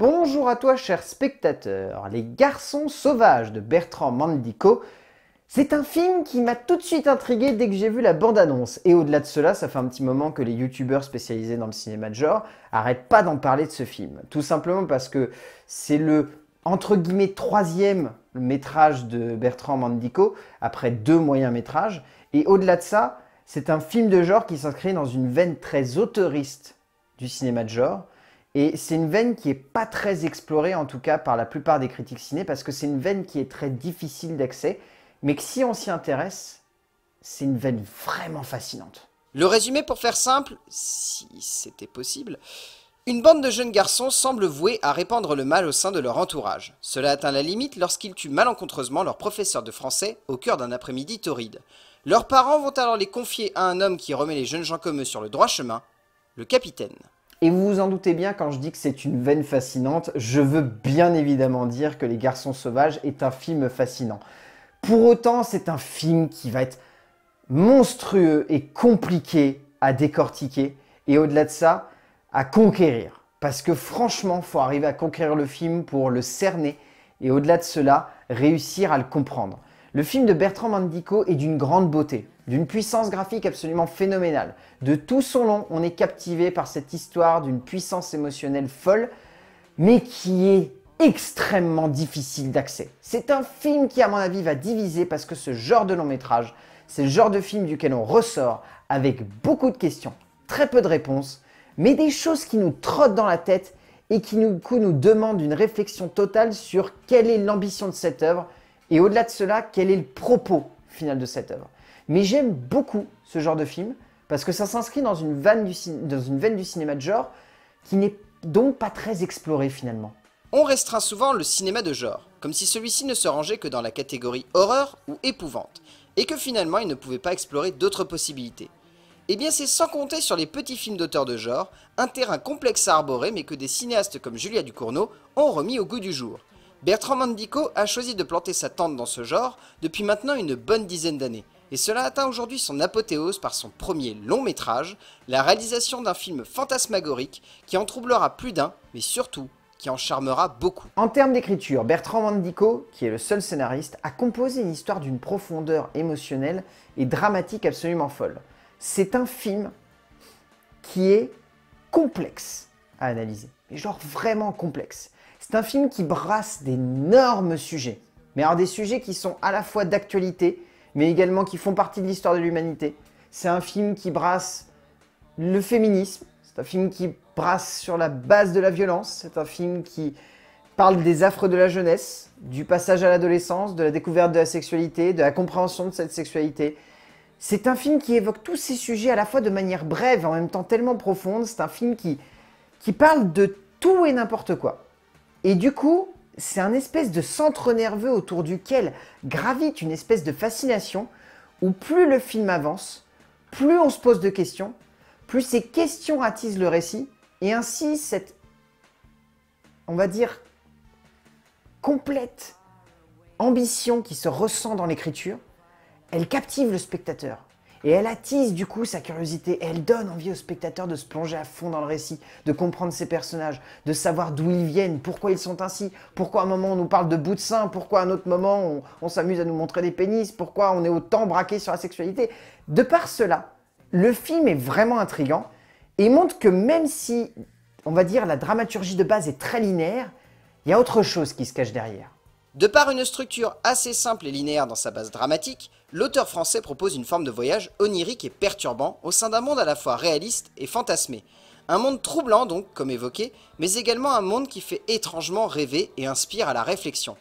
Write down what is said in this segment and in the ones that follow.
Bonjour à toi, cher spectateur. Les garçons sauvages de Bertrand Mandico. C'est un film qui m'a tout de suite intrigué dès que j'ai vu la bande-annonce. Et au-delà de cela, ça fait un petit moment que les youtubeurs spécialisés dans le cinéma de genre arrêtent pas d'en parler de ce film. Tout simplement parce que c'est le entre guillemets troisième métrage de Bertrand Mandico après deux moyens métrages. Et au-delà de ça, c'est un film de genre qui s'inscrit dans une veine très autoriste du cinéma de genre et c'est une veine qui n'est pas très explorée, en tout cas par la plupart des critiques ciné, parce que c'est une veine qui est très difficile d'accès, mais que si on s'y intéresse, c'est une veine vraiment fascinante. Le résumé pour faire simple, si c'était possible, une bande de jeunes garçons semble vouée à répandre le mal au sein de leur entourage. Cela atteint la limite lorsqu'ils tuent malencontreusement leur professeur de français au cœur d'un après-midi torride. Leurs parents vont alors les confier à un homme qui remet les jeunes gens comme eux sur le droit chemin, le capitaine. Et vous vous en doutez bien, quand je dis que c'est une veine fascinante, je veux bien évidemment dire que Les Garçons Sauvages est un film fascinant. Pour autant, c'est un film qui va être monstrueux et compliqué à décortiquer, et au-delà de ça, à conquérir. Parce que franchement, il faut arriver à conquérir le film pour le cerner, et au-delà de cela, réussir à le comprendre. Le film de Bertrand Mandico est d'une grande beauté, d'une puissance graphique absolument phénoménale. De tout son long, on est captivé par cette histoire d'une puissance émotionnelle folle, mais qui est extrêmement difficile d'accès. C'est un film qui, à mon avis, va diviser parce que ce genre de long métrage, c'est le genre de film duquel on ressort avec beaucoup de questions, très peu de réponses, mais des choses qui nous trottent dans la tête et qui, du nous demandent une réflexion totale sur quelle est l'ambition de cette œuvre, et au-delà de cela, quel est le propos final de cette œuvre Mais j'aime beaucoup ce genre de film parce que ça s'inscrit dans, une veine du, cinéma de genre qui n'est donc pas très explorée finalement. On restreint souvent le cinéma de genre, comme si celui-ci ne se rangeait que dans la catégorie horreur ou épouvante, et que finalement il ne pouvait pas explorer d'autres possibilités. Eh bien c'est sans compter sur les petits films d'auteurs de genre, un terrain complexe à arborer mais que des cinéastes comme Julia Ducournau ont remis au goût du jour. Bertrand Mandico a choisi de planter sa tente dans ce genre depuis maintenant une bonne dizaine d'années, et cela atteint aujourd'hui son apothéose par son premier long métrage, la réalisation d'un film fantasmagorique qui en troublera plus d'un, mais surtout qui en charmera beaucoup. En termes d'écriture, Bertrand Mandico, qui est le seul scénariste, a composé une histoire d'une profondeur émotionnelle et dramatique absolument folle. C'est un film qui est complexe à analyser, mais genre vraiment complexe. C'est un film qui brasse d'énormes sujets. Mais alors des sujets qui sont à la fois d'actualité, mais également qui font partie de l'histoire de l'humanité. C'est un film qui brasse le féminisme, c'est un film qui brasse sur la base de la violence, c'est un film qui parle des affres de la jeunesse, du passage à l'adolescence, de la découverte de la sexualité, de la compréhension de cette sexualité. C'est un film qui évoque tous ces sujets à la fois de manière brève et en même temps tellement profonde. C'est un film qui, qui parle de tout et n'importe quoi. Et du coup, c'est un espèce de centre nerveux autour duquel gravite une espèce de fascination où plus le film avance, plus on se pose de questions, plus ces questions attisent le récit, et ainsi cette, on va dire, complète ambition qui se ressent dans l'écriture, elle captive le spectateur. Et elle attise du coup sa curiosité, elle donne envie au spectateur de se plonger à fond dans le récit, de comprendre ses personnages, de savoir d'où ils viennent, pourquoi ils sont ainsi, pourquoi à un moment on nous parle de bout de sein, pourquoi à un autre moment on, s'amuse à nous montrer des pénis, pourquoi on est autant braqué sur la sexualité. De par cela, le film est vraiment intrigant et montre que même si, on va dire, la dramaturgie de base est très linéaire, il y a autre chose qui se cache derrière. De par une structure assez simple et linéaire dans sa base dramatique, l'auteur français propose une forme de voyage onirique et perturbant au sein d'un monde à la fois réaliste et fantasmé. Un monde troublant donc, comme évoqué, mais également un monde qui fait étrangement rêver et inspire à la réflexion.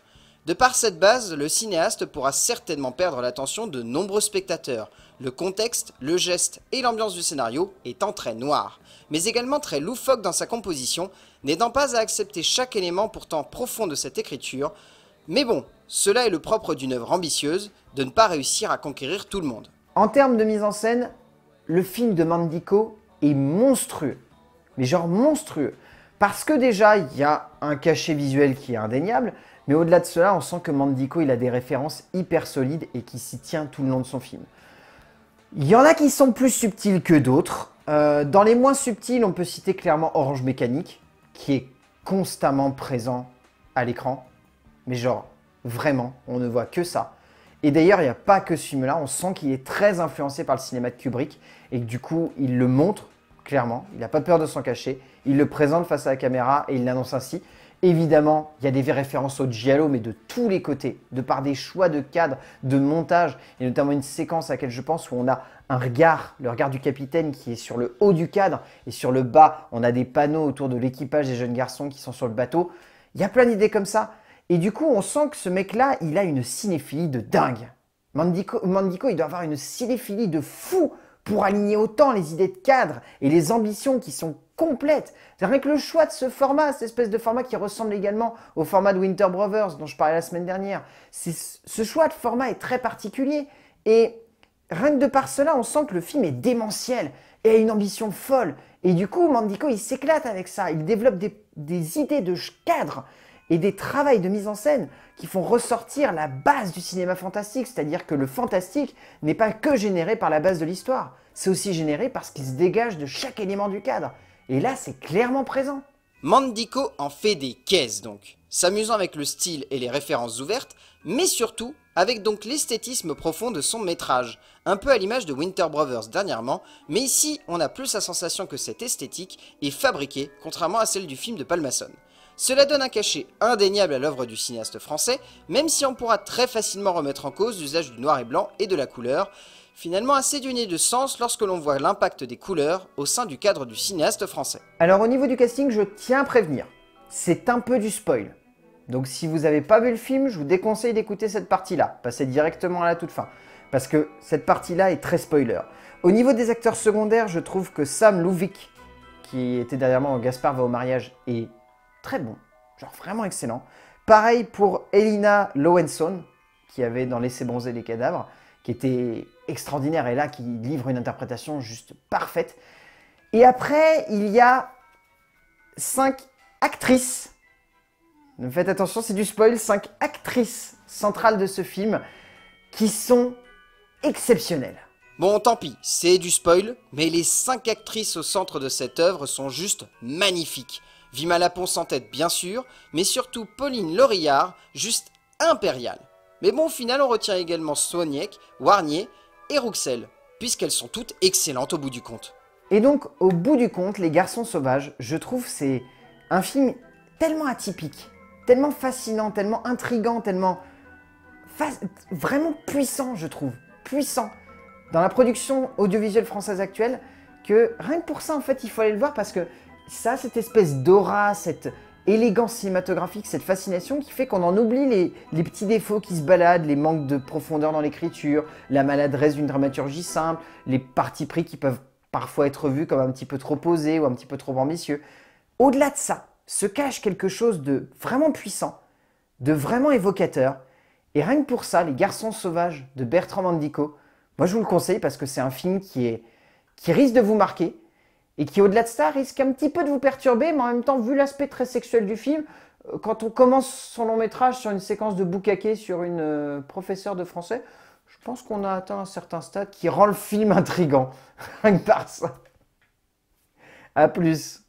De par cette base, le cinéaste pourra certainement perdre l'attention de nombreux spectateurs. Le contexte, le geste et l'ambiance du scénario étant très noir, mais également très loufoque dans sa composition, n'aidant pas à accepter chaque élément pourtant profond de cette écriture, mais bon, cela est le propre d'une œuvre ambitieuse, de ne pas réussir à conquérir tout le monde. En termes de mise en scène, le film de Mandico est monstrueux. Mais genre monstrueux. Parce que déjà, il y a un cachet visuel qui est indéniable, mais au-delà de cela, on sent que Mandico, il a des références hyper solides et qui s'y tient tout le long de son film. Il y en a qui sont plus subtils que d'autres. Euh, dans les moins subtils, on peut citer clairement Orange Mécanique, qui est constamment présent à l'écran. Mais genre, vraiment, on ne voit que ça. Et d'ailleurs, il n'y a pas que ce film-là, on sent qu'il est très influencé par le cinéma de Kubrick, et du coup, il le montre clairement, il n'a pas peur de s'en cacher, il le présente face à la caméra et il l'annonce ainsi. Évidemment, il y a des références au Giallo, mais de tous les côtés, de par des choix de cadre, de montage, et notamment une séquence à laquelle je pense où on a un regard, le regard du capitaine qui est sur le haut du cadre, et sur le bas, on a des panneaux autour de l'équipage des jeunes garçons qui sont sur le bateau. Il y a plein d'idées comme ça. Et du coup, on sent que ce mec-là, il a une cinéphilie de dingue. Mandico, il doit avoir une cinéphilie de fou pour aligner autant les idées de cadre et les ambitions qui sont complètes. cest Rien que le choix de ce format, cette espèce de format qui ressemble également au format de Winter Brothers dont je parlais la semaine dernière, ce choix de format est très particulier. Et rien que de par cela, on sent que le film est démentiel et a une ambition folle. Et du coup, Mandico, il s'éclate avec ça. Il développe des, des idées de cadre et des travails de mise en scène qui font ressortir la base du cinéma fantastique, c'est-à-dire que le fantastique n'est pas que généré par la base de l'histoire, c'est aussi généré parce qu'il se dégage de chaque élément du cadre. Et là, c'est clairement présent. Mandico en fait des caisses donc, s'amusant avec le style et les références ouvertes, mais surtout avec donc l'esthétisme profond de son métrage, un peu à l'image de Winter Brothers dernièrement, mais ici on a plus la sensation que cette esthétique est fabriquée, contrairement à celle du film de Palmason. Cela donne un cachet indéniable à l'œuvre du cinéaste français, même si on pourra très facilement remettre en cause l'usage du noir et blanc et de la couleur, finalement assez nez de sens lorsque l'on voit l'impact des couleurs au sein du cadre du cinéaste français. Alors au niveau du casting, je tiens à prévenir, c'est un peu du spoil. Donc si vous n'avez pas vu le film, je vous déconseille d'écouter cette partie-là, passez directement à la toute fin, parce que cette partie-là est très spoiler. Au niveau des acteurs secondaires, je trouve que Sam Louvik, qui était dernièrement moi Gaspard va au mariage, est très bon, genre vraiment excellent. Pareil pour Elina Lowenson, qui avait dans Laissez bronzer les cadavres, qui était extraordinaire et là qui livre une interprétation juste parfaite. Et après, il y a cinq actrices. Faites attention, c'est du spoil. Cinq actrices centrales de ce film qui sont exceptionnelles. Bon, tant pis, c'est du spoil, mais les cinq actrices au centre de cette œuvre sont juste magnifiques. Vima Lapon en tête, bien sûr, mais surtout Pauline Lorillard, juste impériale. Mais bon, au final, on retient également Soignec, Warnier et Rouxel, puisqu'elles sont toutes excellentes au bout du compte. Et donc, au bout du compte, Les Garçons Sauvages, je trouve c'est un film tellement atypique, tellement fascinant, tellement intrigant, tellement... vraiment puissant, je trouve. Puissant. Dans la production audiovisuelle française actuelle, que rien que pour ça, en fait, il faut aller le voir parce que ça, cette espèce d'aura, cette élégance cinématographique, cette fascination qui fait qu'on en oublie les, petits défauts qui se baladent, les manques de profondeur dans l'écriture, la maladresse d'une dramaturgie simple, les partis pris qui peuvent parfois être vus comme un petit peu trop posés ou un petit peu trop ambitieux. Au-delà de ça, se cache quelque chose de vraiment puissant, de vraiment évocateur. Et rien que pour ça, Les Garçons Sauvages de Bertrand Mandico, moi je vous le conseille parce que c'est un film qui risque de vous marquer, et qui au-delà de ça risque un petit peu de vous perturber, mais en même temps, vu l'aspect très sexuel du film, euh, quand on commence son long métrage sur une séquence de boucaquet sur une euh, professeure de français, je pense qu'on a atteint un certain stade qui rend le film intrigant. Rien que par ça. A plus.